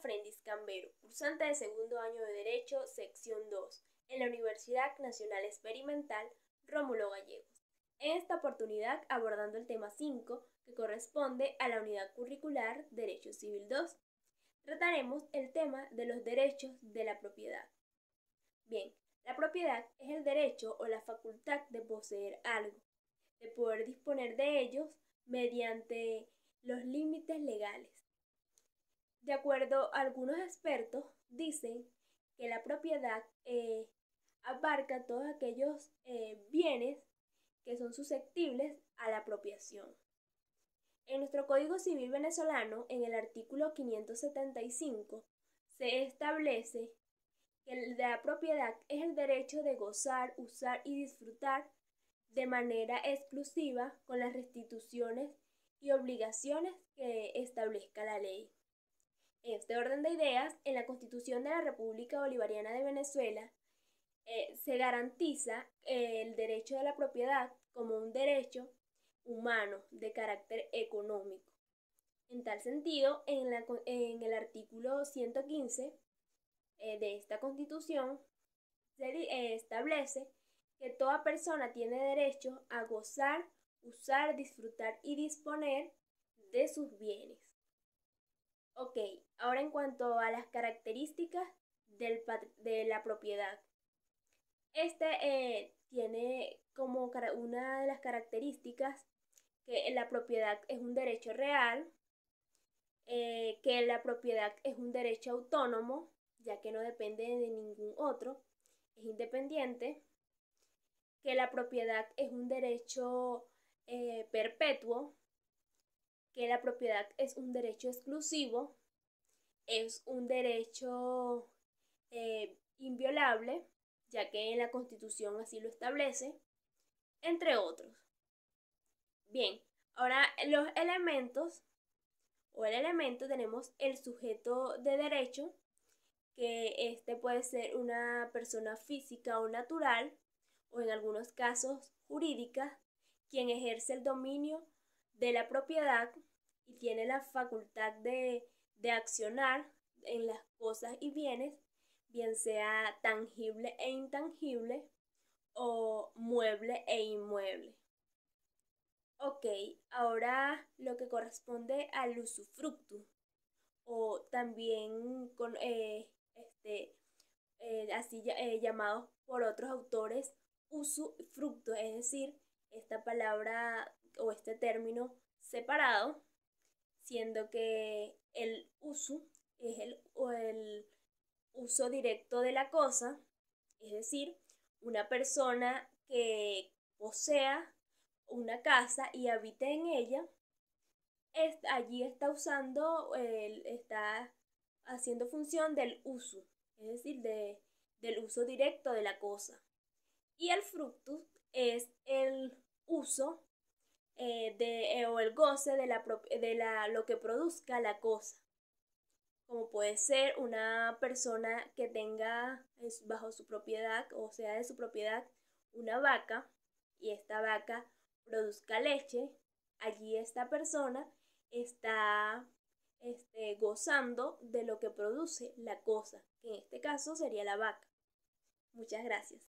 Frendis Cambero, cursante de segundo año de Derecho, sección 2, en la Universidad Nacional Experimental Rómulo Gallegos. En esta oportunidad abordando el tema 5, que corresponde a la unidad curricular Derecho Civil 2, trataremos el tema de los derechos de la propiedad. Bien, la propiedad es el derecho o la facultad de poseer algo, de poder disponer de ellos mediante los límites legales de acuerdo a algunos expertos, dicen que la propiedad eh, abarca todos aquellos eh, bienes que son susceptibles a la apropiación. En nuestro Código Civil venezolano, en el artículo 575, se establece que la propiedad es el derecho de gozar, usar y disfrutar de manera exclusiva con las restituciones y obligaciones que establezca la ley este orden de ideas, en la Constitución de la República Bolivariana de Venezuela eh, se garantiza el derecho de la propiedad como un derecho humano de carácter económico. En tal sentido, en, el artículo 115 eh, de esta Constitución se eh, establece que toda persona tiene derecho a gozar, usar, disfrutar y disponer de sus bienes. Ok, ahora en cuanto a las características de la propiedad. Este eh, tiene como una de las características que la propiedad es un derecho real, eh, que la propiedad es un derecho autónomo, ya que no depende de ningún otro, es independiente, que la propiedad es un derecho eh, perpetuo, que la propiedad es un derecho exclusivo, es un derecho eh, inviolable, ya que en la Constitución así lo establece, entre otros. Bien, ahora los elementos o el elemento tenemos el sujeto de derecho, que este puede ser una persona física o natural, o en algunos casos jurídica, quien ejerce el dominio de la propiedad y tiene la facultad de, accionar en las cosas y bienes, bien sea tangible e intangible o mueble e inmueble. Ok, ahora lo que corresponde al usufructo o también con eh, este eh, así eh, llamado por otros autores usufructo, es decir, esta palabra o este término separado, siendo que el uso es el, uso directo de la cosa, es decir, una persona que posea una casa y habite en ella, allí está usando, está haciendo función del uso, es decir, del uso directo de la cosa. Y el fructus es el uso eh, de, eh, o el goce de, la, de lo que produzca la cosa. Como puede ser una persona que tenga bajo su propiedad, o sea, de su propiedad, una vaca, y esta vaca produzca leche, allí esta persona está este, gozando de lo que produce la cosa, que en este caso sería la vaca. Muchas gracias.